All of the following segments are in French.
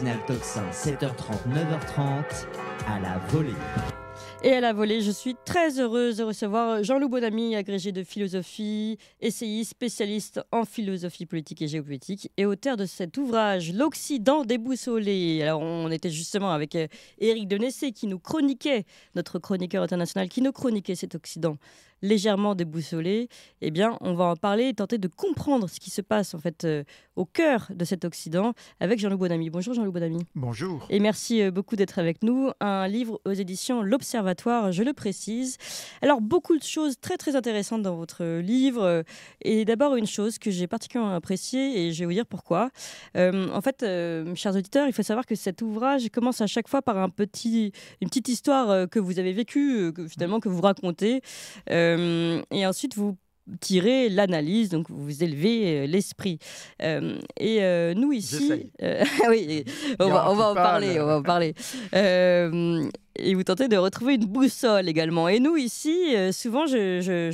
7h30, 9h30, à la volée. Et à la volée, je suis très heureuse de recevoir Jean-Loup Bonamy, agrégé de philosophie, essayiste, spécialiste en philosophie politique et géopolitique, et auteur de cet ouvrage, L'Occident déboussolé. Alors, on était justement avec euh, Éric Denessé qui nous chroniquait, notre chroniqueur international, qui nous chroniquait cet Occident légèrement déboussolé, eh bien, on va en parler et tenter de comprendre ce qui se passe en fait euh, au cœur de cet Occident avec Jean-Loup Bonamy. Bonjour Jean-Loup Bonamy. Bonjour. Et merci euh, beaucoup d'être avec nous. Un livre aux éditions L'Observatoire, je le précise. Alors, beaucoup de choses très très intéressantes dans votre livre. Euh, et d'abord, une chose que j'ai particulièrement appréciée et je vais vous dire pourquoi. en fait, chers auditeurs, il faut savoir que cet ouvrage commence à chaque fois par un petit, une petite histoire que vous avez vécue, que, finalement que vous racontez. Euh, et ensuite, vous tirez l'analyse, donc vous élevez euh, l'esprit. Euh, et nous ici, oui, on va, en parler, on va en parler et vous tentez de retrouver une boussole également. Et nous, ici, euh, souvent, je,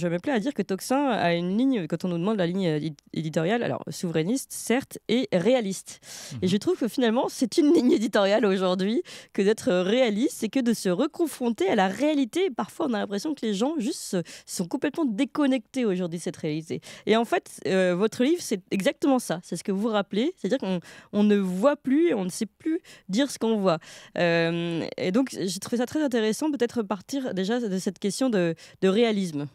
me plais à dire que Toxin a une ligne, quand on nous demande la ligne euh, éditoriale, alors souverainiste, certes, et réaliste. Et mhm. je trouve que finalement, c'est une ligne éditoriale aujourd'hui que d'être réaliste et que de se reconfronter à la réalité. Parfois, on a l'impression que les gens, juste, sont complètement déconnectés aujourd'hui de cette réalité. Et en fait, euh, votre livre, c'est exactement ça. C'est ce que vous rappelez. C'est-à-dire qu'on ne voit plus, et on ne sait plus dire ce qu'on voit. et donc, j'ai trouvé c'est très intéressant, peut-être partir déjà de cette question de, réalisme.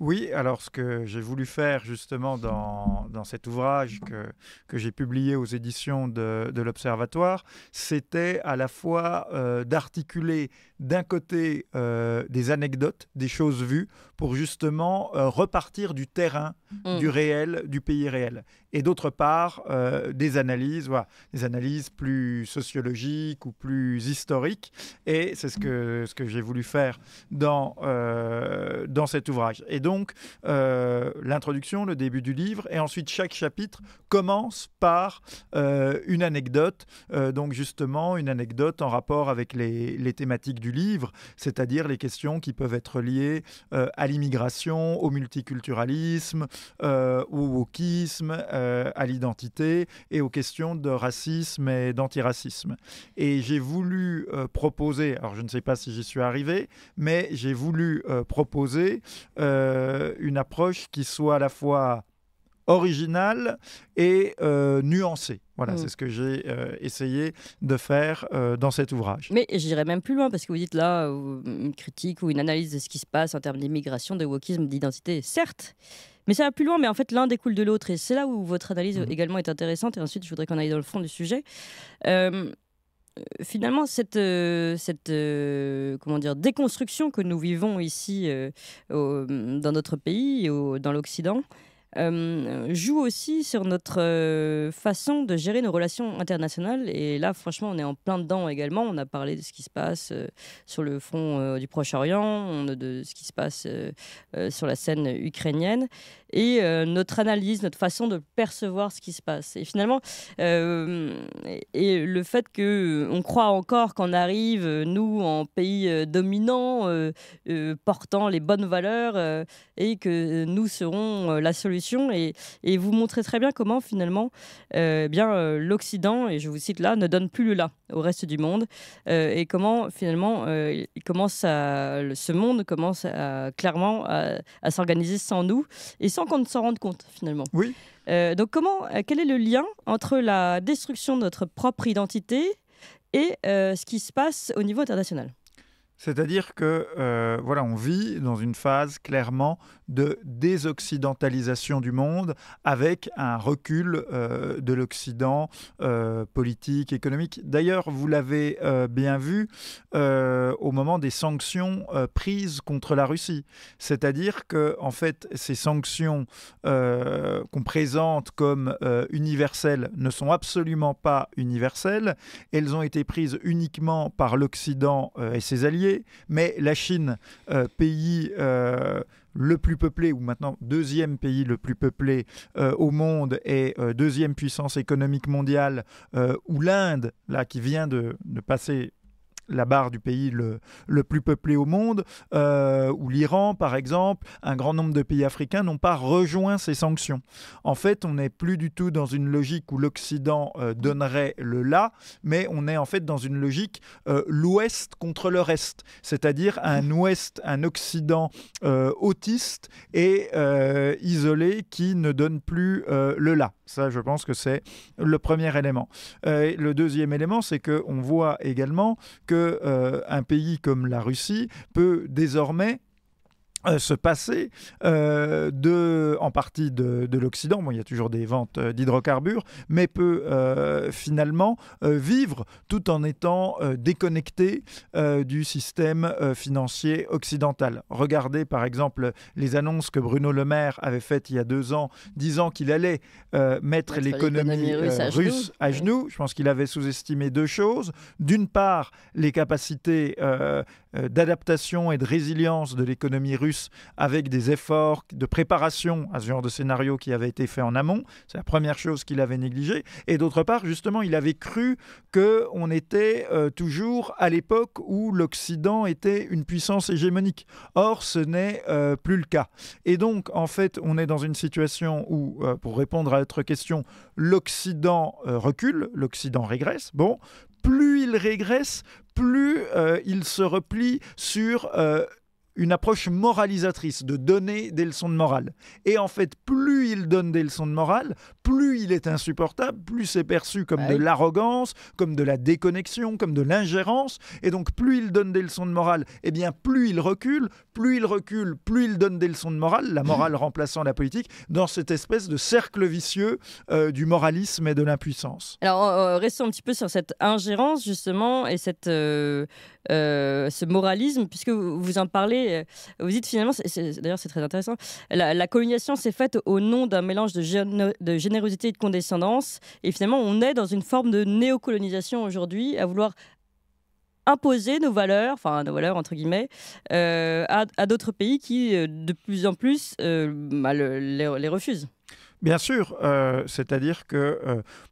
Oui, alors ce que j'ai voulu faire justement dans, cet ouvrage que, que j'ai publié aux éditions de, l'Observatoire, c'était à la fois euh, d'articuler d'un côté euh, des anecdotes, des choses vues, pour justement euh, repartir du terrain, mm. du réel, du pays réel. Et d'autre part, euh, des analyses, voilà, des analyses plus sociologiques ou plus historiques. Et c'est ce que, ce que j'ai voulu faire dans, dans cet ouvrage. Et donc, l'introduction, le début du livre, et ensuite chaque chapitre commence par une anecdote, donc justement une anecdote en rapport avec les, les thématiques du livre, c'est-à-dire les questions qui peuvent être liées euh, à l'immigration, au multiculturalisme, euh, au wokisme, euh, à l'identité et aux questions de racisme et d'antiracisme. Et j'ai voulu proposer, alors je ne sais pas si j'y suis arrivé, mais j'ai voulu proposer une approche qui soit à la fois originale et nuancée. Voilà, mm. c'est ce que j'ai euh, essayé de faire euh, dans cet ouvrage. Mais j'irai même plus loin, parce que vous dites là euh, une critique ou une analyse de ce qui se passe en termes d'immigration, de wokisme, d'identité, certes, mais ça va plus loin, mais en fait, l'un découle de l'autre. Et c'est là où votre analyse mm. également est intéressante. Et ensuite, je voudrais qu'on aille dans le fond du sujet. finalement, cette, comment dire, déconstruction que nous vivons ici dans notre pays, dans l'Occident, euh, joue aussi sur notre euh, façon de gérer nos relations internationales. Et là, franchement, on est en plein dedans également. On a parlé de ce qui se passe euh, sur le front du Proche-Orient, de ce qui se passe sur la scène ukrainienne et euh, notre analyse, notre façon de percevoir ce qui se passe. Et finalement, euh, et le fait que euh, on croit encore qu'on arrive, nous, en pays dominant, portant les bonnes valeurs, et que nous serons la solution. Et, et, vous montrez très bien comment finalement, eh bien l'Occident, et je vous cite là, ne donne plus le là au reste du monde, et comment finalement, commence à, ce monde commence clairement à, à s'organiser sans nous et sans qu'on ne s'en rende compte finalement. Oui. Euh, donc comment, euh, quel est le lien entre la destruction de notre propre identité et euh, ce qui se passe au niveau international c'est-à-dire que euh, voilà, on vit dans une phase clairement de désoccidentalisation du monde, avec un recul euh, de l'Occident euh, politique, économique. D'ailleurs, vous l'avez bien vu au moment des sanctions prises contre la Russie. C'est-à-dire que en fait, ces sanctions qu'on présente comme universelles ne sont absolument pas universelles. Elles ont été prises uniquement par l'Occident et ses alliés mais la Chine, euh, pays euh, le plus peuplé, ou maintenant deuxième pays le plus peuplé euh, au monde et deuxième puissance économique mondiale, ou l'Inde, là, qui vient de passer la barre du pays le, plus peuplé au monde, euh, ou l'Iran par exemple, un grand nombre de pays africains n'ont pas rejoint ces sanctions. En fait, on n'est plus du tout dans une logique où l'Occident euh, donnerait le là, mais on est en fait dans une logique euh, l'Ouest contre le reste, c'est-à-dire un Ouest, un Occident autiste et isolé qui ne donne plus le là. Ça, je pense que c'est le premier élément. Euh, le deuxième élément, c'est qu'on voit également qu'un euh, pays comme la Russie peut désormais euh, se passer euh, de, en partie de, de l'Occident, bon, il y a toujours des ventes euh, d'hydrocarbures, mais peut finalement vivre tout en étant déconnecté du système financier occidental. Regardez par exemple les annonces que Bruno Le Maire avait faites il y a deux ans, disant qu'il allait mettre l'économie russe à genoux. Je pense qu'il avait sous-estimé deux choses. D'une part, les capacités d'adaptation et de résilience de l'économie russe avec des efforts de préparation à ce genre de scénario qui avait été fait en amont. C'est la première chose qu'il avait négligée. Et d'autre part, justement, il avait cru qu'on était euh, toujours à l'époque où l'Occident était une puissance hégémonique. Or, ce n'est euh, plus le cas. Et donc, en fait, on est dans une situation où, euh, pour répondre à votre question, l'Occident recule, l'Occident régresse. Bon, plus il régresse, plus il se replie sur une approche moralisatrice, de donner des leçons de morale. Et en fait, plus il donne des leçons de morale, plus il est insupportable, plus c'est perçu comme de l'arrogance, comme de la déconnexion, comme de l'ingérence. Et donc, plus il donne des leçons de morale, eh bien, plus il recule, plus il recule, plus il donne des leçons de morale, la morale remplaçant la politique, dans cette espèce de cercle vicieux euh, du moralisme et de l'impuissance. Alors, restons un petit peu sur cette ingérence, justement, et cette, euh, euh, ce moralisme, puisque vous en parlez euh, vous dites finalement, d'ailleurs c'est très intéressant, la, colonisation s'est faite au nom d'un mélange de, de, générosité et de condescendance. Et finalement, on est dans une forme de néocolonisation aujourd'hui, à vouloir imposer nos valeurs, enfin nos valeurs entre guillemets, euh, à, d'autres pays qui euh, de plus en plus bah, les, refusent. Bien sûr, c'est-à-dire que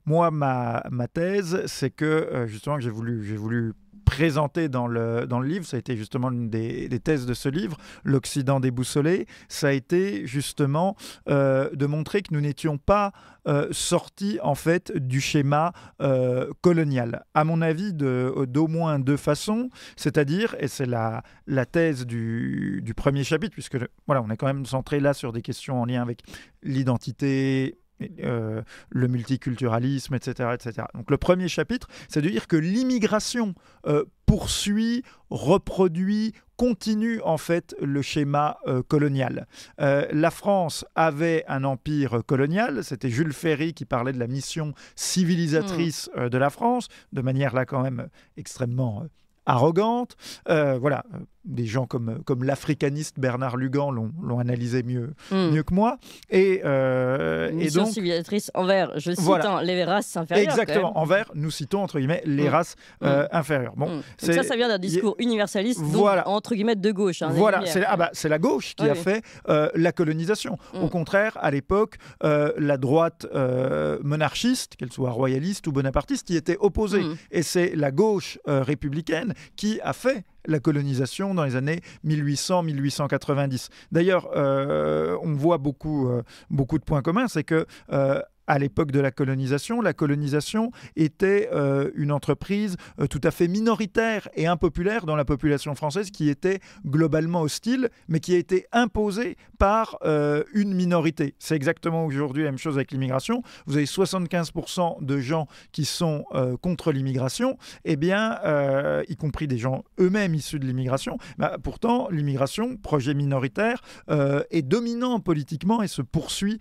moi, ma, thèse, c'est que justement que j'ai voulu, j'ai voulu présenté dans le, dans le livre, ça a été justement l'une des, des, thèses de ce livre, l'Occident déboussolé, ça a été justement euh, de montrer que nous n'étions pas euh, sortis en fait du schéma euh, colonial, à mon avis d'au moins deux façons, c'est-à-dire, et c'est la, la thèse du, du premier chapitre, puisque voilà, on est quand même centré là sur des questions en lien avec l'identité euh, le multiculturalisme, etc., etc. Donc le premier chapitre, c'est de dire que l'immigration euh, poursuit, reproduit, continue en fait le schéma euh, colonial. la France avait un empire colonial, c'était Jules Ferry qui parlait de la mission civilisatrice mm. de la France, de manière là quand même extrêmement arrogante. voilà des gens comme, comme l'africaniste Bernard Lugan l'ont analysé mieux, hmm. mieux que moi. Et, euh, et donc, civilisatrice envers, je cite, hein, les races inférieures. Exactement, envers, nous citons entre guillemets les hmm. races hmm. Euh, inférieures. Bon, ça, ça vient d'un discours universaliste, donc, entre guillemets de gauche. Hein, voilà, c'est ah bah, la gauche qui a fait euh, la colonisation. Au contraire, à l'époque, euh, la droite monarchiste, qu'elle soit royaliste ou bonapartiste, y était opposée. Et c'est la gauche républicaine qui a fait la colonisation dans les années 1800-1890. D'ailleurs, euh, on voit beaucoup, euh, beaucoup de points communs, c'est que euh, à l'époque de la colonisation. La colonisation était euh, une entreprise euh, tout à fait minoritaire et impopulaire dans la population française qui était globalement hostile, mais qui a été imposée par euh, une minorité. C'est exactement aujourd'hui la même chose avec l'immigration. Vous avez 75% de gens qui sont contre l'immigration, et eh bien, y compris des gens eux-mêmes issus de l'immigration. Bah, pourtant, l'immigration, projet minoritaire, est dominant politiquement et se poursuit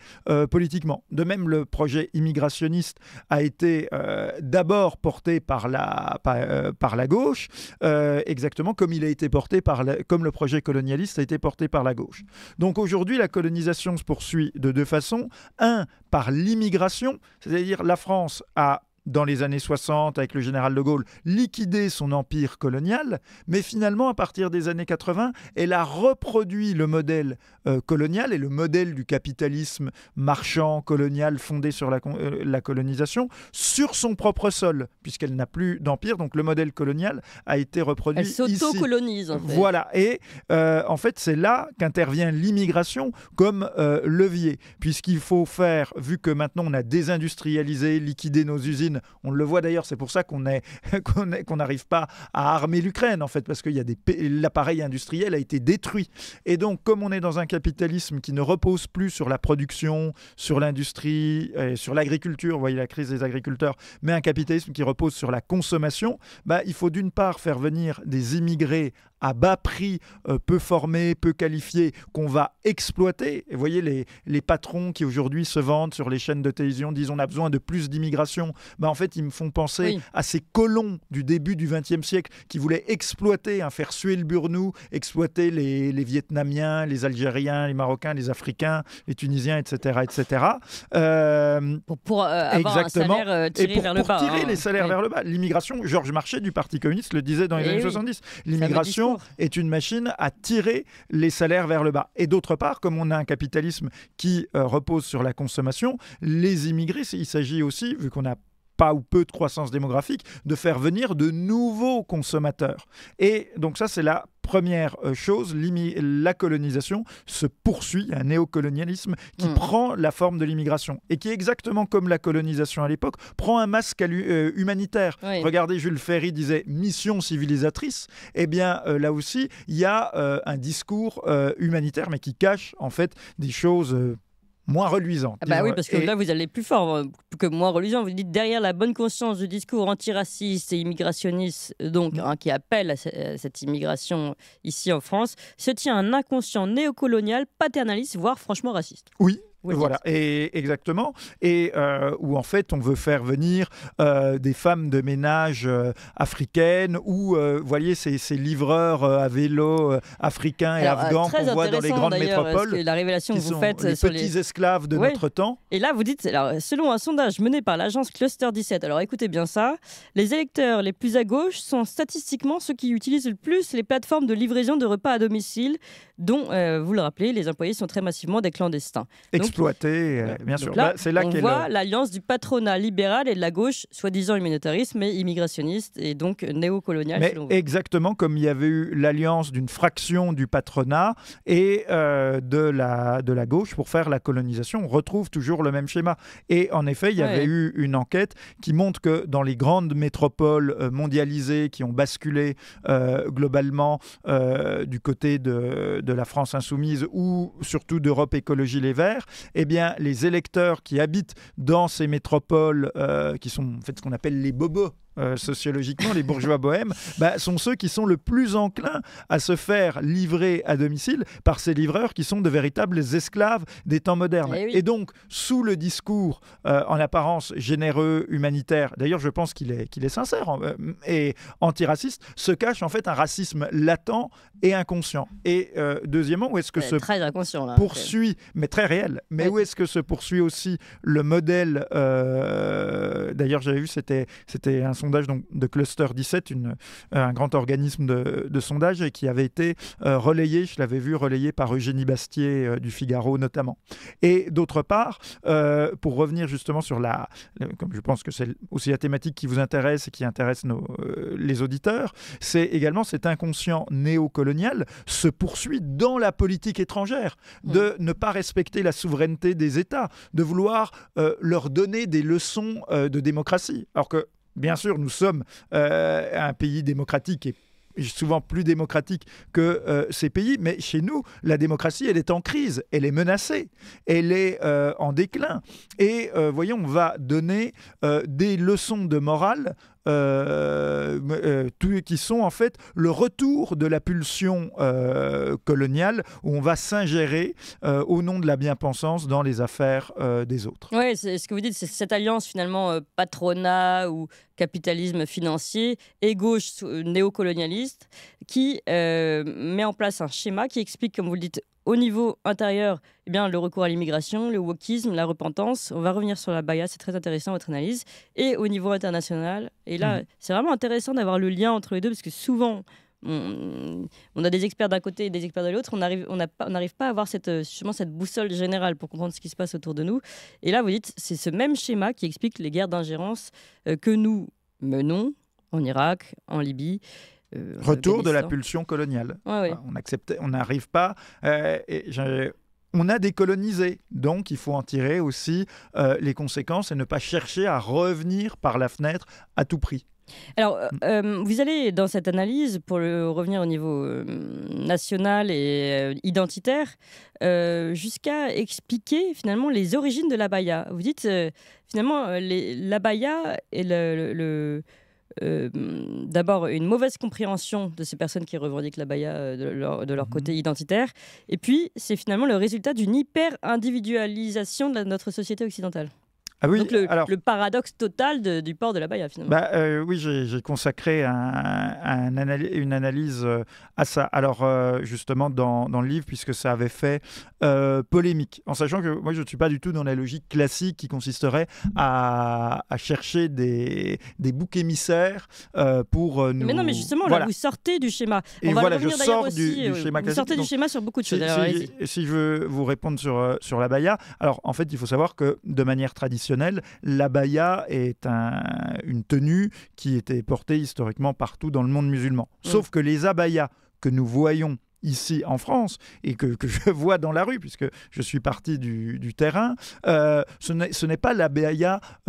politiquement. De même, le projet immigrationniste a été euh, d'abord porté par la, euh, par, la gauche, euh, exactement comme il a été porté par comme le projet colonialiste a été porté par la gauche. Donc aujourd'hui, la colonisation se poursuit de deux façons. Un, par l'immigration, c'est-à-dire la France a dans les années 60 avec le général de Gaulle, liquider son empire colonial, mais finalement, à partir des années 80, elle a reproduit le modèle euh, colonial et le modèle du capitalisme marchand colonial fondé sur euh, la, colonisation sur son propre sol, puisqu'elle n'a plus d'empire, donc le modèle colonial a été reproduit. Elle s'auto-colonise. Voilà, et euh, en fait, c'est là qu'intervient l'immigration comme levier, puisqu'il faut faire, vu que maintenant on a désindustrialisé, liquidé nos usines, on le voit d'ailleurs, c'est pour ça qu'on n'arrive pas à armer l'Ukraine, en fait, parce que l'appareil industriel a été détruit. Et donc, comme on est dans un capitalisme qui ne repose plus sur la production, sur l'industrie, euh, sur l'agriculture, vous voyez la crise des agriculteurs, mais un capitalisme qui repose sur la consommation, bah, il faut d'une part faire venir des immigrés à bas prix, euh, peu formés, peu qualifiés, qu'on va exploiter. Et vous voyez, les, patrons qui aujourd'hui se vendent sur les chaînes de télévision disent on a besoin de plus d'immigration. Bah, en fait, ils me font penser à ces colons du début du XXe siècle qui voulaient exploiter, hein, faire suer le burnou, exploiter les, Vietnamiens, les Algériens, les Marocains, les Africains, les Tunisiens, etc. etc. pour, avoir exactement. Tirer les salaires vers le bas. L'immigration, Georges Marchais du Parti communiste le disait dans les eh années 70. L'immigration est une machine à tirer les salaires vers le bas. Et d'autre part, comme on a un capitalisme qui euh, repose sur la consommation, les immigrés, il s'agit aussi, vu qu'on a pas ou peu de croissance démographique, de faire venir de nouveaux consommateurs. Et donc ça, c'est la première euh, chose, la colonisation se poursuit, un néocolonialisme qui hmm. prend la forme de l'immigration et qui, exactement comme la colonisation à l'époque, prend un masque euh, humanitaire. Regardez, Jules Ferry disait mission civilisatrice. Eh bien, euh, là aussi, il y a un discours humanitaire, mais qui cache en fait des choses moins reluisant. Ah bah oui, parce que là, vous allez plus fort euh, que moins reluisant. Vous dites derrière la bonne conscience du discours antiraciste et immigrationniste, euh, donc mm. hein, qui appelle à euh, cette immigration ici en France, se tient un inconscient néocolonial, paternaliste, voire franchement raciste. Oui, voilà, et, exactement. Et euh, où en fait, on veut faire venir euh, des femmes de ménage euh, africaines ou, voyez, ces, livreurs à vélo africains et afghans qu'on voit dans les grandes métropoles. la révélation que vous sont sur les petits esclaves de notre temps. Et là, vous dites, alors, selon un sondage mené par l'agence Cluster 17, alors écoutez bien ça, les électeurs les plus à gauche sont statistiquement ceux qui utilisent le plus les plateformes de livraison de repas à domicile, dont, vous le rappelez, les employés sont très massivement des clandestins exploiter, euh, bien sûr. Là, là on voit euh, l'alliance du patronat libéral et de la gauche, soi-disant humanitariste, mais immigrationniste et donc néocoloniale. Mais exactement comme il y avait eu l'alliance d'une fraction du patronat et euh, de, la, de la gauche pour faire la colonisation, on retrouve toujours le même schéma. Et en effet, il y avait eu une enquête qui montre que dans les grandes métropoles mondialisées qui ont basculé globalement du côté de, de la France insoumise ou surtout d'Europe écologie les Verts, eh bien, les électeurs qui habitent dans ces métropoles, euh, qui sont en fait ce qu'on appelle les bobos euh, sociologiquement, les bourgeois bohèmes, bah, sont ceux qui sont le plus enclins à se faire livrer à domicile par ces livreurs qui sont de véritables esclaves des temps modernes. Eh et, donc, sous le discours euh, en apparence généreux, humanitaire, d'ailleurs, je pense qu'il est, qu'il est sincère euh, et antiraciste, se cache en fait un racisme latent et inconscient. Et deuxièmement, où est-ce que se poursuit, mais très réel, mais où est-ce que se poursuit aussi le modèle, d'ailleurs, j'avais vu, c'était, c'était un son sondage donc, de Cluster 17, une, euh, un grand organisme de, sondage, et qui avait été euh, relayé, je l'avais vu relayé par Eugénie Bastier euh, du Figaro notamment. Et d'autre part, pour revenir justement sur la, comme je pense que c'est aussi la thématique qui vous intéresse et qui intéresse nos, les auditeurs, c'est également cet inconscient néocolonial se poursuit dans la politique étrangère, mmh. de ne pas respecter la souveraineté des États, de vouloir leur donner des leçons de démocratie. Alors que Bien sûr, nous sommes euh, un pays démocratique et souvent plus démocratique que euh, ces pays, mais chez nous, la démocratie, elle est en crise, elle est menacée, elle est euh, en déclin. Et voyons, on va donner des leçons de morale euh, euh qui sont en fait le retour de la pulsion euh, coloniale où on va s'ingérer euh, au nom de la bien-pensance dans les affaires des autres. Oui, ce que vous dites, c'est cette alliance finalement patronat ou capitalisme financier et gauche néocolonialiste qui met en place un schéma qui explique, comme vous le dites, au niveau intérieur, eh bien, le recours à l'immigration, le wokisme, la repentance. On va revenir sur la baya, c'est très intéressant votre analyse. Et au niveau international, et là, mhm. c'est vraiment intéressant d'avoir le lien entre les deux, parce que souvent, on, a des experts d'un côté et des experts de l'autre. On n'arrive on on pas à avoir cette, euh, justement cette boussole générale pour comprendre ce qui se passe autour de nous. Et là, vous dites, c'est ce même schéma qui explique les guerres d'ingérence euh, que nous menons en Irak, en Libye euh, Retour de, la pulsion coloniale. On acceptait on n'arrive pas. Euh, on a décolonisé, donc il faut en tirer aussi euh, les conséquences et ne pas chercher à revenir par la fenêtre à tout prix. Alors, vous allez dans cette analyse, pour revenir au niveau national et identitaire, jusqu'à expliquer finalement les origines de l'abaya. Vous dites finalement l'abaya et le, le euh, d'abord une mauvaise compréhension de ces personnes qui revendiquent la baya euh, de leur, côté mhm. identitaire, et puis c'est finalement le résultat d'une hyper-individualisation de notre société occidentale. Ah oui, Donc le, alors, le, paradoxe total du port de la Baïa, finalement. Bah, euh, oui, j'ai consacré un, une analyse euh, à ça. Alors, euh, justement, dans, le livre, puisque ça avait fait polémique, en sachant que moi, je ne suis pas du tout dans la logique classique qui consisterait à, chercher des, des boucs émissaires pour nous... Mais non, mais justement, là, vous sortez du schéma. Et va voilà, je sors du, schéma classique. Vous sortez du schéma sur beaucoup de choses. Si, si, je veux vous répondre sur, sur la Baïa, alors, en fait, il faut savoir que, de manière traditionnelle, l'abaya est une tenue qui était portée historiquement partout dans le monde musulman. Mm. Sauf que les abayas que nous voyons ici en France et que, que, je vois dans la rue, puisque je suis parti du, du terrain, euh, ce n'est pas la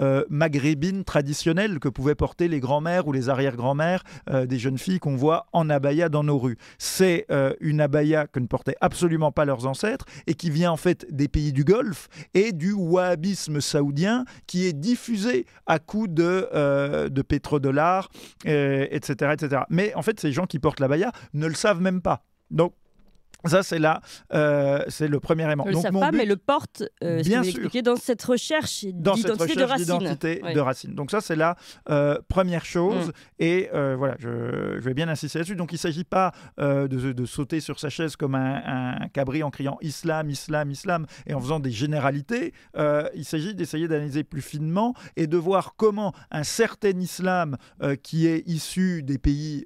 euh, maghrébine traditionnelle que pouvaient porter les grands-mères ou les arrière-grands-mères euh, des jeunes filles qu'on voit en abaya dans nos rues. C'est euh, une abaya que ne portaient absolument pas leurs ancêtres et qui vient en fait des pays du Golfe et du wahhabisme saoudien qui est diffusé à coups de, de pétrodollars, etc., etc. Mais en fait, ces gens qui portent l'abaya ne le savent même pas. Nope Ça, c'est là, euh, c'est le premier aimant Ils ne le pas, mais le porte, euh, bien dans cette recherche d'identité de racine. Donc ça, c'est la euh, première chose. Mm. Et voilà, je, vais bien insister là-dessus. Donc il ne s'agit pas de, sauter sur sa chaise comme un, cabri en criant islam, islam, islam, et en faisant des généralités. il s'agit d'essayer d'analyser plus finement et de voir comment un certain islam qui est issu des pays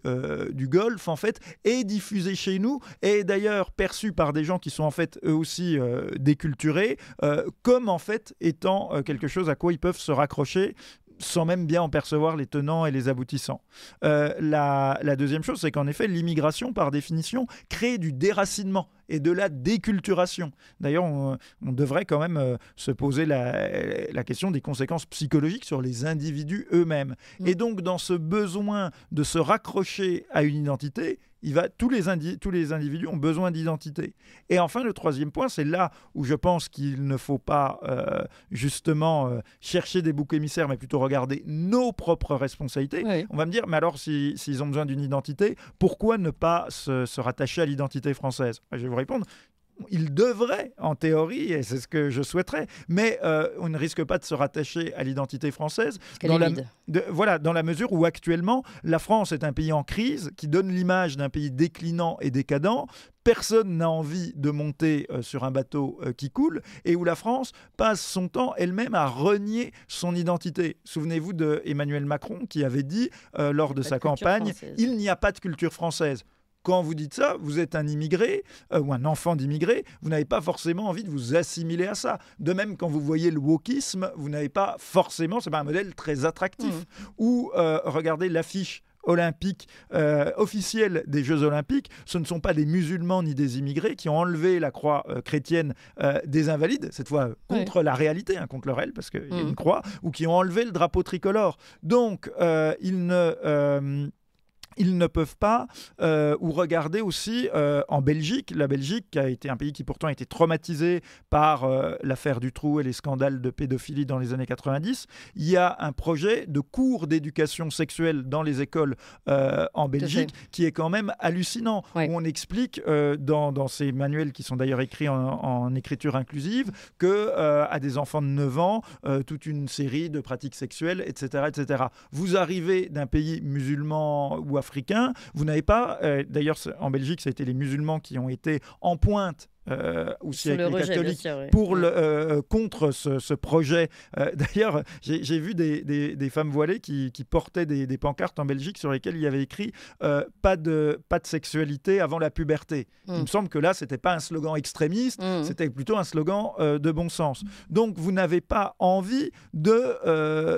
du Golfe, en fait, est diffusé chez nous. Et d'ailleurs, perçus par des gens qui sont en fait eux aussi euh, déculturés, euh, comme en fait étant euh, quelque chose à quoi ils peuvent se raccrocher sans même bien en percevoir les tenants et les aboutissants. La, deuxième chose, c'est qu'en effet, l'immigration, par définition, crée du déracinement et de la déculturation. D'ailleurs, on, devrait quand même se poser la, question des conséquences psychologiques sur les individus eux-mêmes. Mmh. Et donc, dans ce besoin de se raccrocher à une identité, va, tous, les tous les individus ont besoin d'identité. Et enfin, le troisième point, c'est là où je pense qu'il ne faut pas euh, justement euh, chercher des boucs émissaires, mais plutôt regarder nos propres responsabilités. On va me dire, mais alors s'ils ont besoin d'une identité, pourquoi ne pas se, se rattacher à l'identité française Je vais vous répondre, il devrait, en théorie, et c'est ce que je souhaiterais, mais euh, on ne risque pas de se rattacher à l'identité française. Dans la, voilà, dans la mesure où actuellement, la France est un pays en crise qui donne l'image d'un pays déclinant et décadent. Personne n'a envie de monter euh, sur un bateau euh, qui coule et où la France passe son temps elle-même à renier son identité. Souvenez-vous de Emmanuel Macron qui avait dit lors de sa campagne, il n'y a pas de culture française. Quand vous dites ça, vous êtes un immigré euh, ou un enfant d'immigré, vous n'avez pas forcément envie de vous assimiler à ça. De même, quand vous voyez le wokisme, vous n'avez pas forcément, c'est pas un modèle très attractif. Mmh. Ou euh, regardez l'affiche olympique euh, officielle des Jeux olympiques, ce ne sont pas des musulmans ni des immigrés qui ont enlevé la croix chrétienne des invalides, cette fois contre la réalité, hein, contre le réel, parce qu'il y a une mmh. croix, ou qui ont enlevé le drapeau tricolore. Donc, ils ne ils ne peuvent pas, euh, ou regarder aussi euh, en Belgique, la Belgique qui a été un pays qui pourtant a été traumatisé par euh, l'affaire du trou et les scandales de pédophilie dans les années 90, il y a un projet de cours d'éducation sexuelle dans les écoles en Belgique qui est quand même hallucinant, où on explique dans, ces manuels qui sont d'ailleurs écrits en, écriture inclusive que à des enfants de 9 ans, toute une série de pratiques sexuelles, etc. etc. Vous arrivez d'un pays musulman ou vous n'avez pas, euh, d'ailleurs en Belgique, ça a été les musulmans qui ont été en pointe ou euh, si avec les catholiques pour mm. le, euh, contre ce, projet. Euh, d'ailleurs, j'ai vu des, des, femmes voilées qui, portaient des, pancartes en Belgique sur lesquelles il y avait écrit pas de pas de sexualité avant la puberté. Il mm. me semble que là, c'était pas un slogan extrémiste, mm. c'était plutôt un slogan de bon sens. Donc, vous n'avez pas envie de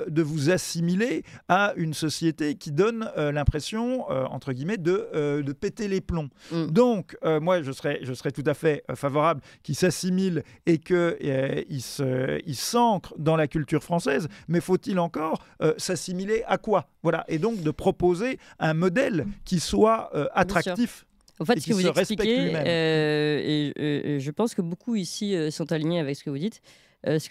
de vous assimiler à une société qui donne l'impression entre guillemets de, de péter les plombs. Donc, moi, je serais je serais tout à fait favorable, qui s'assimile et que euh, il il s'ancre dans la culture française. Mais faut-il encore euh, s'assimiler à quoi Voilà. Et donc de proposer un modèle qui soit euh, attractif. En fait, ce vous expliquez, et, je pense que beaucoup ici sont alignés avec ce que vous dites, euh, ce,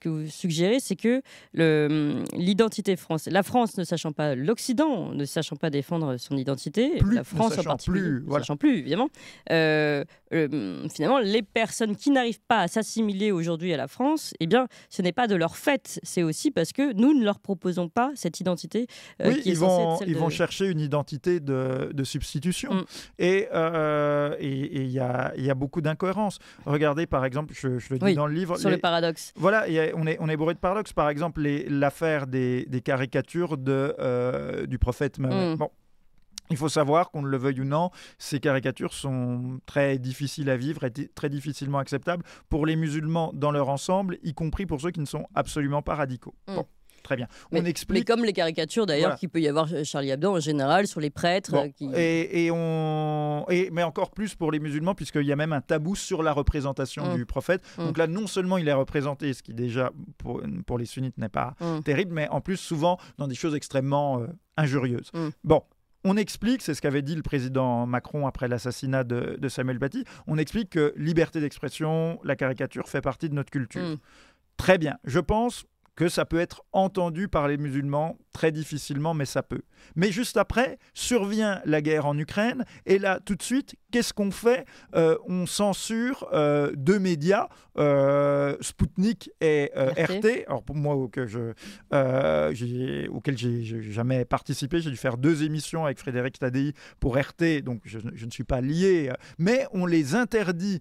que vous, suggérez, c'est que hum, l'identité française, la France ne sachant pas, l'Occident ne sachant pas défendre son identité, la France ne sachant en particulier, plus, ne sachant plus évidemment, euh, hum, finalement, les personnes qui n'arrivent pas à s'assimiler aujourd'hui à la France, eh bien, ce n'est pas de leur fait, c'est aussi parce que nous ne leur proposons pas cette identité. Euh, qui ils, vont, ils de... vont chercher une identité de, substitution. Hum. Et il y, a, beaucoup d'incohérences. Regardez, par exemple, je, le dis dans le livre. Sur le paradoxe voilà, y on, est, on est bourré de paradoxes. Par exemple, l'affaire des, caricatures de, euh, du prophète Mahomet. Mm. Bon. Il faut savoir, qu'on le veuille ou non, ces caricatures sont très difficiles à vivre et très difficilement acceptables pour les musulmans dans leur ensemble, y compris pour ceux qui ne sont absolument pas radicaux. Mm. Très bien. Mais, on explique. comme les caricatures d'ailleurs qu'il peut y avoir euh, Charlie Hebdo en général sur les prêtres. Euh, et, on... mais encore plus pour les musulmans, puisqu'il y a même un tabou sur la représentation mm. du prophète. Mm. Donc là, non seulement il est représenté, ce qui déjà pour, les sunnites n'est pas mm. terrible, mais en plus souvent dans des choses extrêmement euh, injurieuses. Bon, on explique, c'est ce qu'avait dit le président Macron après l'assassinat de, Samuel Paty, on explique que liberté d'expression, la caricature fait partie de notre culture. Très bien. Je pense, que ça peut être entendu par les musulmans très difficilement, mais ça peut. Mais juste après, survient la guerre en Ukraine, et là, tout de suite, qu'est-ce qu'on fait euh, On censure euh, deux médias, euh, Sputnik et euh, RT. Alors pour moi, auquel je, auquel j'ai jamais participé, j'ai dû faire deux émissions avec Frédéric Tadei pour RT, donc je, ne suis pas lié, mais on les interdit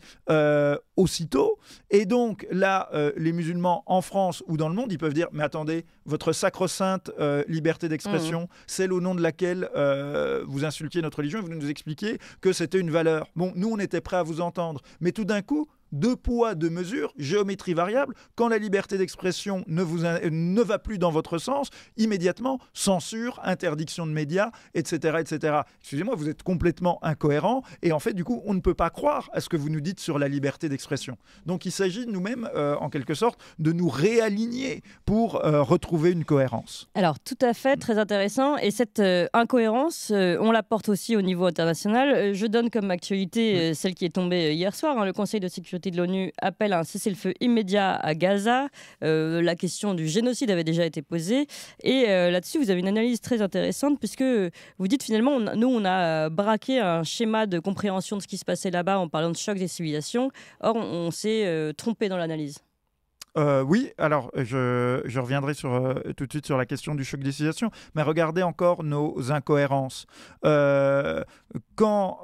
aussitôt, et donc là, les musulmans en France ou dans le monde, peuvent dire mais attendez, votre sacro-sainte euh, liberté d'expression, mm. celle au nom de laquelle euh, vous insultiez notre religion, vous nous expliquiez que c'était une valeur. Bon, nous on était prêts à vous entendre, mais tout d'un coup, deux poids, deux mesures, géométrie variable. Quand la liberté d'expression ne, vous, ne va plus dans votre sens, immédiatement, censure, interdiction de médias, etc. etc. Excusez-moi, vous êtes complètement incohérent. Et en fait, du coup, on ne peut pas croire à ce que vous nous dites sur la liberté d'expression. Donc il s'agit nous-mêmes, euh, en quelque sorte, de nous réaligner pour euh, retrouver une cohérence. Alors tout à fait, très intéressant. Et cette euh, incohérence, on la porte aussi au niveau international. je donne comme actualité celle qui est tombée hier soir, hein, le Conseil de sécurité de l'ONU appelle à un cessez-le-feu immédiat à Gaza. Euh, la question du génocide avait déjà été posée. Et euh, là-dessus, vous avez une analyse très intéressante puisque vous dites finalement, nous, on a euh, braqué un schéma de compréhension de ce qui se passait là-bas en parlant de choc des civilisations. Or, on s'est trompé dans l'analyse. Euh, oui, alors euh, je, reviendrai sur, euh, tout de suite sur la question du choc des civilisations, mais regardez encore nos incohérences. quand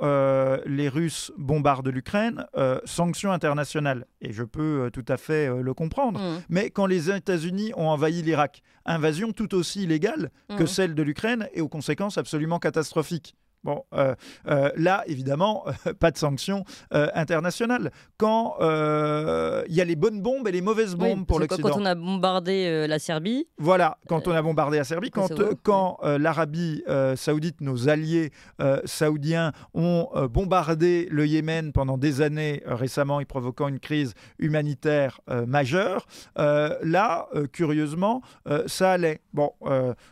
les Russes bombardent l'Ukraine, sanctions internationales, et je peux tout à fait le comprendre, mmh. mais quand les États-Unis ont envahi l'Irak, invasion tout aussi illégale que mmh. celle de l'Ukraine et aux conséquences absolument catastrophiques. Bon, euh, euh, là, évidemment, euh, pas de sanctions internationales. Quand il y a les bonnes bombes et les mauvaises bombes pour l'Occident. Quand on a bombardé la Serbie. Voilà, quand on a bombardé la Serbie, quand, l'Arabie saoudite, nos alliés saoudiens, ont bombardé le Yémen pendant des années récemment, y provoquant une crise humanitaire majeure, là, curieusement, ça allait. Bon,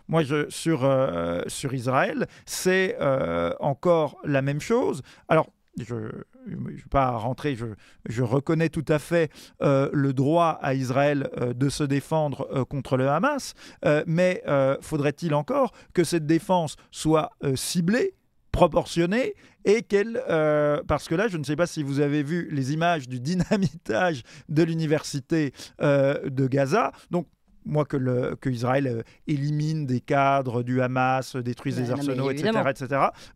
moi, sur, sur Israël, c'est... Euh, encore la même chose. Alors, je ne vais pas rentrer, je, reconnais tout à fait euh, le droit à Israël euh, de se défendre contre le Hamas, mais faudrait-il encore que cette défense soit ciblée, proportionnée et qu'elle, parce que là, je ne sais pas si vous avez vu les images du dynamitage de l'université de Gaza. Donc, moi, que, le, que Israël euh, élimine des cadres du Hamas, euh, détruise bah, des arsenaux, etc.,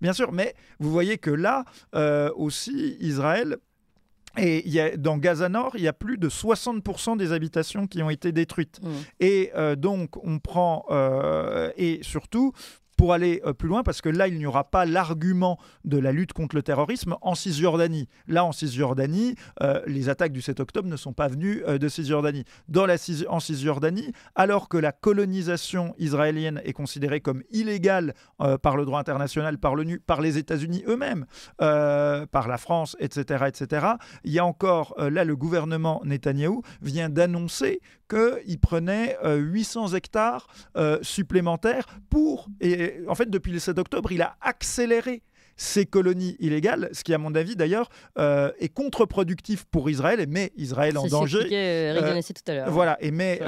Bien sûr, mais vous voyez que là euh, aussi, Israël et y dans Gaza Nord, il y a plus de 60% des habitations qui ont été détruites. Mmh. Et donc, on prend. et surtout, pour aller euh, plus loin, parce que là, il n'y aura pas l'argument de la lutte contre le terrorisme en Cisjordanie. Là, en Cisjordanie, euh, les attaques du 7 octobre ne sont pas venues euh, de Cisjordanie. Dans la en Cisjordanie, alors que la colonisation israélienne est considérée comme illégale par le droit international, par l'ONU, par les États-Unis eux-mêmes, par la France, etc., etc., il y a encore, là, le gouvernement Netanyahou vient d'annoncer qu'il prenait 800 hectares supplémentaires pour et, en fait, depuis le 7 octobre, il a accéléré ces colonies illégales, ce qui, à mon avis, d'ailleurs, euh, est contre-productif pour Israël et met Israël en danger. Euh, euh, tout à l'heure. Hein, voilà, et met.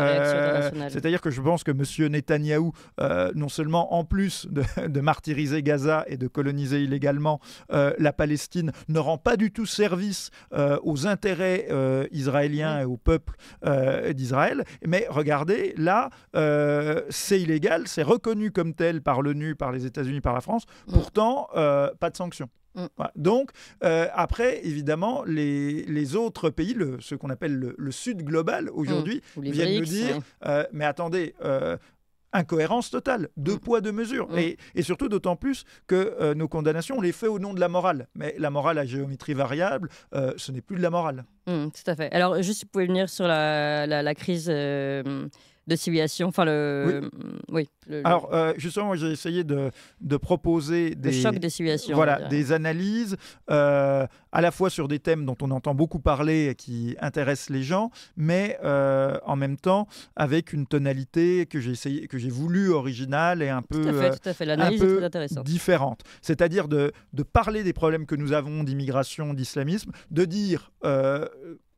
C'est-à-dire que je pense que M. Netanyahou, non seulement en plus de, martyriser Gaza et de coloniser illégalement la Palestine, ne rend pas du tout service aux intérêts israéliens et au peuple d'Israël. Mais regardez, là, c'est illégal, c'est reconnu comme tel par l'ONU, par les États-Unis, par la France. Mm. Pourtant, pas de sanctions. Mm. Donc, euh, après, évidemment, les, les autres pays, le, ce qu'on appelle le, Sud global aujourd'hui, mm. viennent nous dire, euh, mais attendez, euh, incohérence totale, deux mm. poids, deux mesures. Et, surtout d'autant plus que nos condamnations, on les fait au nom de la morale. Mais la morale à géométrie variable, ce n'est plus de la morale. tout à fait. Alors, juste, vous pouvez venir sur la, la, crise de civilisation. Enfin, le. Oui. Mm, Alors, euh, justement, j'ai essayé de, proposer des. des Voilà, des analyses, euh, à la fois sur des thèmes dont on entend beaucoup parler et qui intéressent les gens, mais euh, en même temps avec une tonalité que j'ai essayé, que j'ai voulu originale et un peu. Différente. C'est-à-dire de, parler des problèmes que nous avons d'immigration, d'islamisme, de dire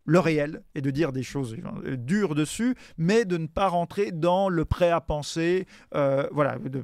le réel et de dire des choses euh, dures dessus, mais de ne pas rentrer dans le prêt à penser, euh, voilà, de,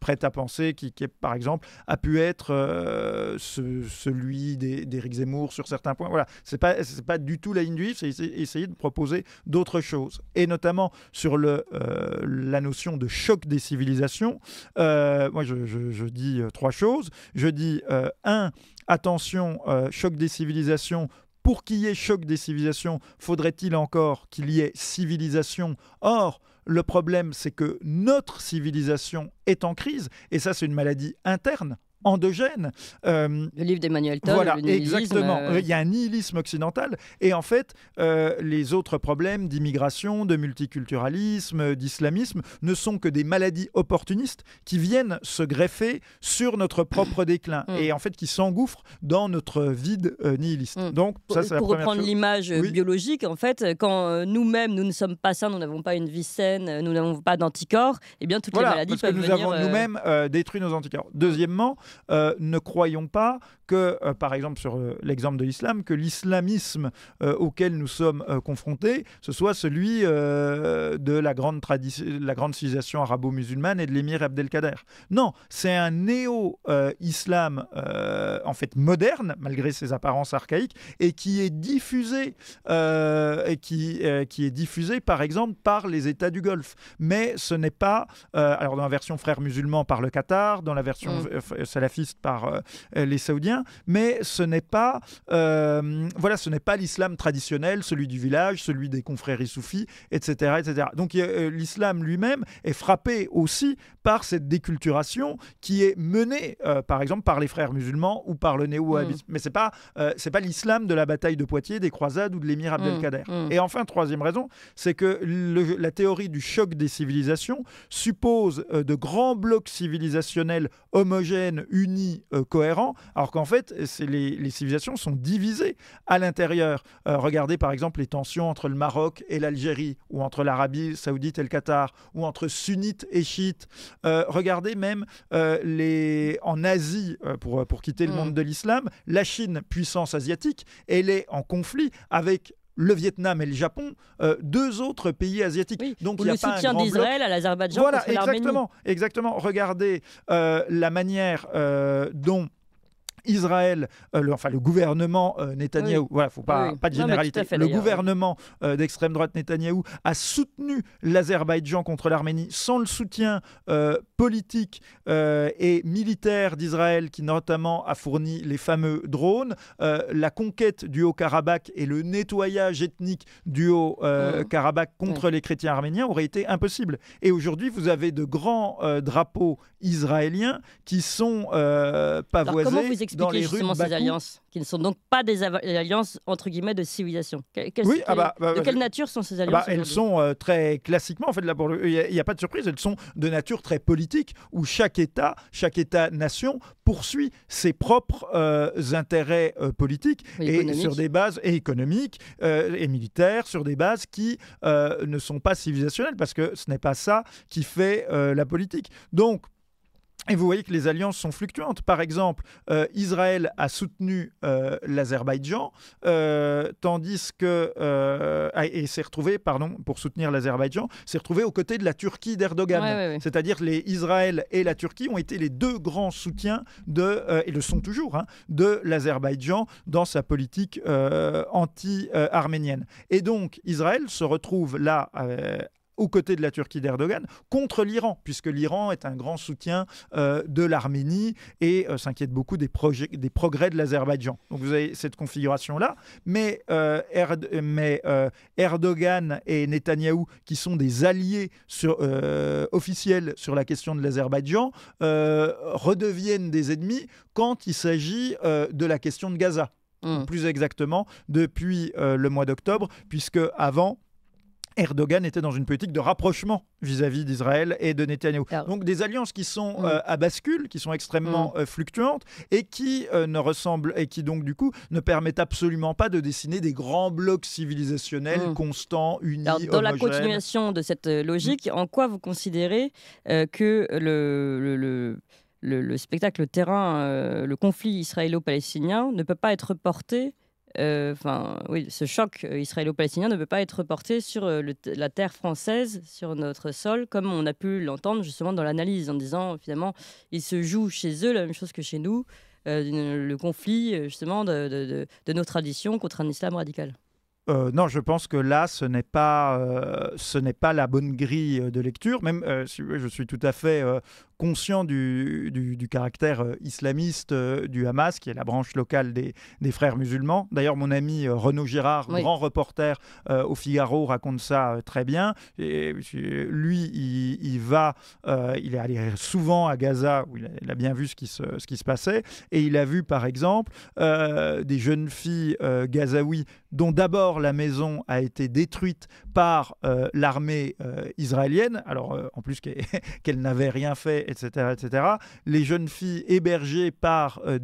prêt à penser qui, par exemple a pu être euh, celui d'Éric Zemmour sur certains points. Voilà, c'est pas pas du tout la ligne du c'est essayer, de proposer d'autres choses et notamment sur la notion de choc des civilisations. moi, je, dis trois choses. Je dis un attention, choc des civilisations, pour qu'il y ait choc des civilisations, faudrait-il encore qu'il y ait civilisation Or, le problème, c'est que notre civilisation est en crise, et ça c'est une maladie interne endogène. Euh, le livre d'Emmanuel Todd. Voilà, exactement. Euh, Il y a un nihilisme occidental. Et en fait, euh, les autres problèmes d'immigration, de multiculturalisme, d'islamisme ne sont que des maladies opportunistes qui viennent se greffer sur notre propre déclin mm. et en fait qui s'engouffrent dans notre vide nihiliste. Mm. Donc, ça, c'est Pour reprendre l'image biologique, en fait, quand nous-mêmes, nous ne sommes pas sains, nous n'avons pas une vie saine, nous n'avons pas d'anticorps, et eh bien toutes les maladies parce peuvent que nous avons nous-mêmes détruit nos anticorps. Deuxièmement, euh, ne croyons pas que, euh, par exemple, sur euh, l'exemple de l'islam, que l'islamisme auquel nous sommes confrontés, ce soit celui de la grande, la grande civilisation arabo-musulmane et de l'émir Abdelkader. Non, c'est un néo-islam, en fait, moderne, malgré ses apparences archaïques, et qui est diffusé, et qui, est diffusé, par exemple, par les États du Golfe. Mais ce n'est pas, alors dans la version frère musulman par le Qatar, dans la version mm salafiste par euh, les Saoudiens, mais ce n'est pas, euh, voilà, ce n'est pas l'islam traditionnel, celui du village, celui des confréries soufis, etc., etc. Donc euh, l'islam lui-même est frappé aussi par cette déculturation qui est menée, par exemple, par les frères musulmans ou par le néo-wahhabisme. Mm. Mais c'est pas, c'est pas l'islam de la bataille de Poitiers, des croisades ou de l'émir Abdelkader. Mm. Mm. Et enfin, troisième raison, c'est que la théorie du choc des civilisations suppose de grands blocs civilisationnels homogènes, unis, euh, cohérents, alors qu'en fait, les, les, civilisations sont divisées à l'intérieur. Euh, regardez par exemple les tensions entre le Maroc et l'Algérie, ou entre l'Arabie saoudite et le Qatar, ou entre sunnites et chiites. Euh, regardez même les, en Asie, pour, pour quitter le mm. monde de l'islam, la Chine, puissance asiatique, elle est en conflit avec le Vietnam et le Japon, euh, deux autres pays asiatiques. Donc il y a le soutien d'Israël à l'Azerbaïdjan. Voilà, exactement, exactement. Regardez euh, la manière euh, dont Israël, euh, enfin le gouvernement euh, Netanyahou, voilà, faut pas, pas de généralité. le gouvernement euh, d'extrême droite Netanyahou a soutenu l'Azerbaïdjan contre l'Arménie sans le soutien politique et militaire d'Israël qui notamment a fourni les fameux drones. la conquête du Haut-Karabakh et le nettoyage ethnique du Haut-Karabakh mmh. contre les chrétiens arméniens aurait été impossible. Et aujourd'hui, vous avez de grands drapeaux israéliens qui sont voisins expliquer les justement rues ces alliances, qui ne sont donc pas des alliances entre guillemets de civilisation ah bah, bah, De bah, quelle nature sont ces ah alliances Elles sont euh, très classiquement, en fait, il n'y a, pas de surprise, elles sont de nature très politique, où chaque État, chaque État-nation poursuit ses propres euh, intérêts euh, politiques et, sur des bases et économiques et militaires, sur des bases qui ne sont pas civilisationnelles, parce que ce n'est pas ça qui fait la politique. Donc, et vous voyez que les alliances sont fluctuantes. Par exemple, euh, Israël a soutenu euh, l'Azerbaïdjan, euh, tandis que et s'est retrouvé, pardon, pour soutenir l'Azerbaïdjan, s'est retrouvé aux côtés de la Turquie d'Erdogan. C'est-à-dire les Israël et la Turquie ont été les deux grands soutiens de et le sont toujours hein, de l'Azerbaïdjan dans sa politique anti-arménienne. Et donc Israël se retrouve là aux côtés de la Turquie d'Erdogan contre l'Iran, puisque l'Iran est un grand soutien euh, de l'Arménie et euh, s'inquiète beaucoup des, des progrès de l'Azerbaïdjan. Donc vous avez cette configuration-là. Mais, euh, mais Erdogan et Netanyahou, qui sont des alliés sur, officiels sur la question de l'Azerbaïdjan, redeviennent des ennemis quand il s'agit de la question de Gaza. Mmh. Plus exactement, depuis le mois d'octobre, puisque avant, Erdogan était dans une politique de rapprochement vis-à-vis d'Israël et de Netanyahu. Ah donc des alliances qui sont mm. euh, à bascule, qui sont extrêmement mm. euh, fluctuantes et qui euh, ne ressemblent et qui donc du coup ne permettent absolument pas de dessiner des grands blocs civilisationnels mm. constants, unis. dans la continuation de cette logique, en quoi vous considérez que le, spectacle le terrain, le conflit israélo-palestinien ne peut pas être porté euh, enfin, oui, ce choc euh, israélo-palestinien ne peut pas être porté sur euh, la terre française, sur notre sol, comme on a pu l'entendre justement dans l'analyse, en disant finalement, il se joue chez eux la même chose que chez nous, le conflit justement de, nos traditions contre un islam radical. non, je pense que là, ce n'est pas, ce n'est pas la bonne grille de lecture. Même, si je suis tout à fait conscient du, du, caractère euh, islamiste euh, du Hamas, qui est la branche locale des, des frères musulmans. D'ailleurs, mon ami euh, Renaud Girard, grand reporter au Figaro, raconte ça très bien. Et, lui, il, va, il est allé souvent à Gaza, où il a, bien vu ce qui, se, ce qui se passait, et il a vu, par exemple, des jeunes filles gazaouis dont d'abord la maison a été détruite par l'armée israélienne, alors en plus qu'elle n'avait rien fait, etc., Les jeunes filles hébergées par euh,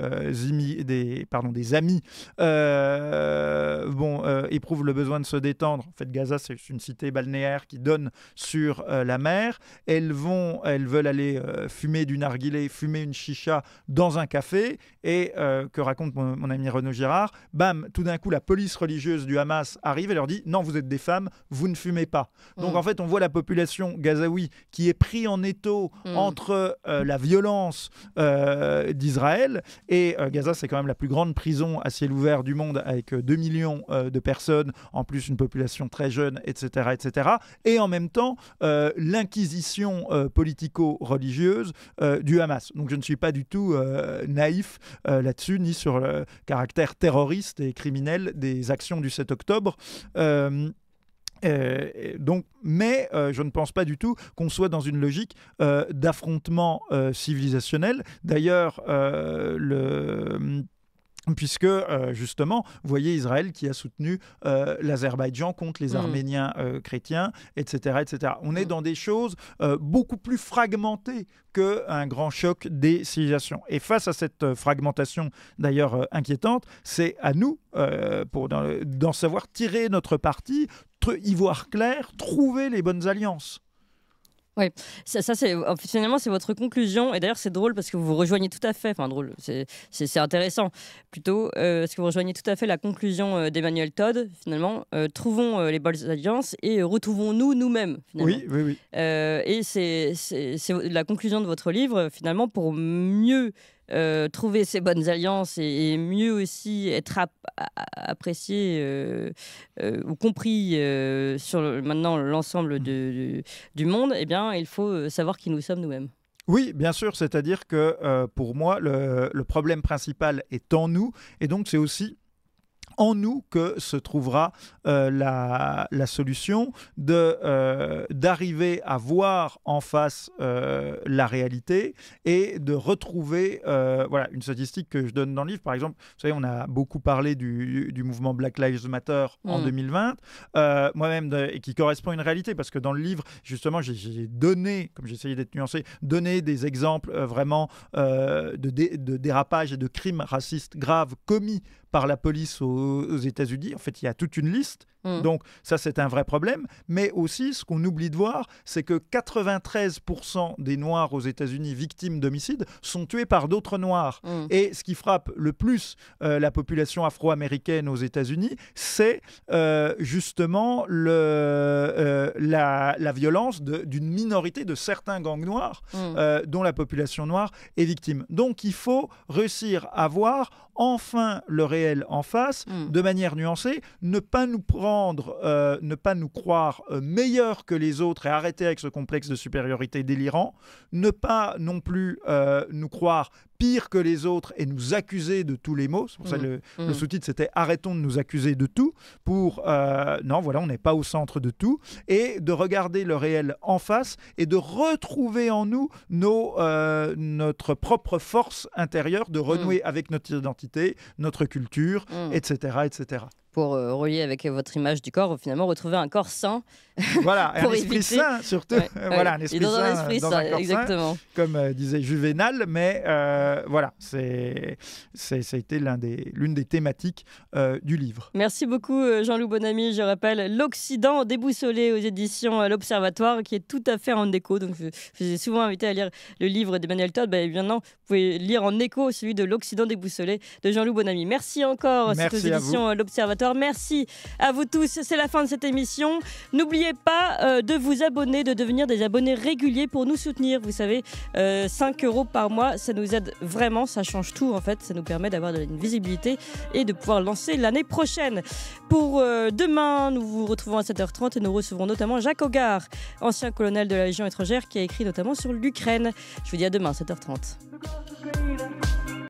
euh, des, pardon, des amis euh, bon, éprouvent le besoin de se détendre. En fait, Gaza, c'est une cité balnéaire qui donne sur la mer. Elles, vont, elles veulent aller fumer du narguilé, fumer une chicha dans un café. Et que raconte mon, ami Renaud Girard Bam, tout d'un coup, la police religieuse du Hamas arrive et leur dit Non, vous êtes des femmes, vous ne fumez pas. Donc mm. en fait, on voit la population gazaoui qui est pris en étau Mm. entre euh, la violence euh, d'Israël et euh, Gaza, c'est quand même la plus grande prison à ciel ouvert du monde avec 2 millions de personnes, en plus une population très jeune, etc. etc. et en même temps l'inquisition politico-religieuse du Hamas. Donc je ne suis pas du tout naïf là-dessus, ni sur le caractère terroriste et criminel des actions du 7 octobre. Euh, donc, mais euh, je ne pense pas du tout qu'on soit dans une logique euh, d'affrontement civilisationnel. D'ailleurs, le mm, puisque justement, vous voyez Israël qui a soutenu l'Azerbaïdjan contre les mm. Arméniens chrétiens, etc., etc. On est mm. dans des choses beaucoup plus fragmentées qu'un grand choc des civilisations. Et face à cette fragmentation, d'ailleurs inquiétante, c'est à nous, pour d'en savoir tirer notre parti y voir clair, trouver les bonnes alliances. Oui, ça, c'est finalement c'est votre conclusion et d'ailleurs c'est drôle parce que vous rejoignez tout à fait, enfin drôle, c'est intéressant plutôt euh, parce que vous rejoignez tout à fait la conclusion euh, d'Emmanuel Todd finalement. Euh, trouvons les bonnes alliances et retrouvons-nous nous-mêmes. Oui, oui, oui. et c'est la conclusion de votre livre finalement pour mieux euh, trouver ces bonnes alliances et, mieux aussi être apprécié euh, euh, ou compris sur maintenant l'ensemble du monde, eh bien, il faut savoir qui nous sommes nous-mêmes. Oui, bien sûr, c'est-à-dire que pour moi, le problème principal est en nous, et donc c'est aussi en nous que se trouvera euh, la, solution de euh, d'arriver à voir en face euh, la réalité et de retrouver voilà une statistique que je donne dans le livre par exemple vous savez on a beaucoup parlé du, mouvement Black Lives Matter en 2020 mm. moi-même et qui correspond à une réalité parce que dans le livre justement j'ai donné comme j'essayais d'être nuancé donné des exemples vraiment de, de dérapages et de crimes racistes graves commis par la police aux, États-Unis. En fait, il y a toute une liste. Hmm. Donc ça, c'est un vrai problème. Mais aussi, ce qu'on oublie de voir, c'est que 93% des Noirs aux États-Unis victimes d'homicides sont tués par d'autres Noirs. Hmm. Et ce qui frappe le plus euh, la population afro-américaine aux États-Unis, c'est euh, justement le, euh, la, violence d'une minorité de certains gangs noirs hmm. dont la population noire est victime. Donc il faut réussir à voir enfin le réel en face, hmm. de manière nuancée, ne pas nous prendre, euh, ne pas nous croire meilleur meilleurs que les autres et arrêter avec ce complexe de supériorité délirant, ne pas non plus euh, nous croire pire que les autres et nous accuser de tous les maux. C'est pour ça que mmh. le, mmh. sous-titre c'était Arrêtons de nous accuser de tout pour euh, non, voilà, on n'est pas au centre de tout et de regarder le réel en face et de retrouver en nous nos, euh, notre propre force intérieure, de renouer mmh. avec notre identité, notre culture, etc., etc pour euh, relier avec votre image du corps, finalement retrouver un corps sain. Voilà, un esprit sain surtout. Euh, voilà, un esprit sain, exactement. comme euh, disait Juvenal, mais euh, voilà, c'est été l'une des, des thématiques du livre. Merci beaucoup Jean-Loup Bonamy. Je rappelle L'Occident déboussolé aux éditions L'Observatoire, qui est tout à fait en écho. Donc je, vous ai souvent invité à lire le livre d'Emmanuel Todd. bien maintenant, vous pouvez lire en écho celui de L'Occident déboussolé de Jean-Loup Bonamy. Merci encore. cette aux éditions L'Observatoire Merci à vous tous. C'est la fin de cette émission. N'oubliez pas euh, de vous abonner, de devenir des abonnés réguliers pour nous soutenir. Vous savez, 5 euh, euros par mois, ça nous aide vraiment. Ça change tout en fait. Ça nous permet d'avoir une visibilité et de pouvoir lancer l'année prochaine. Pour euh, demain, nous vous retrouvons à 7h30 et nous recevrons notamment Jacques Hogard, ancien colonel de la Légion étrangère qui a écrit notamment sur l'Ukraine. Je vous dis à demain, 7h30.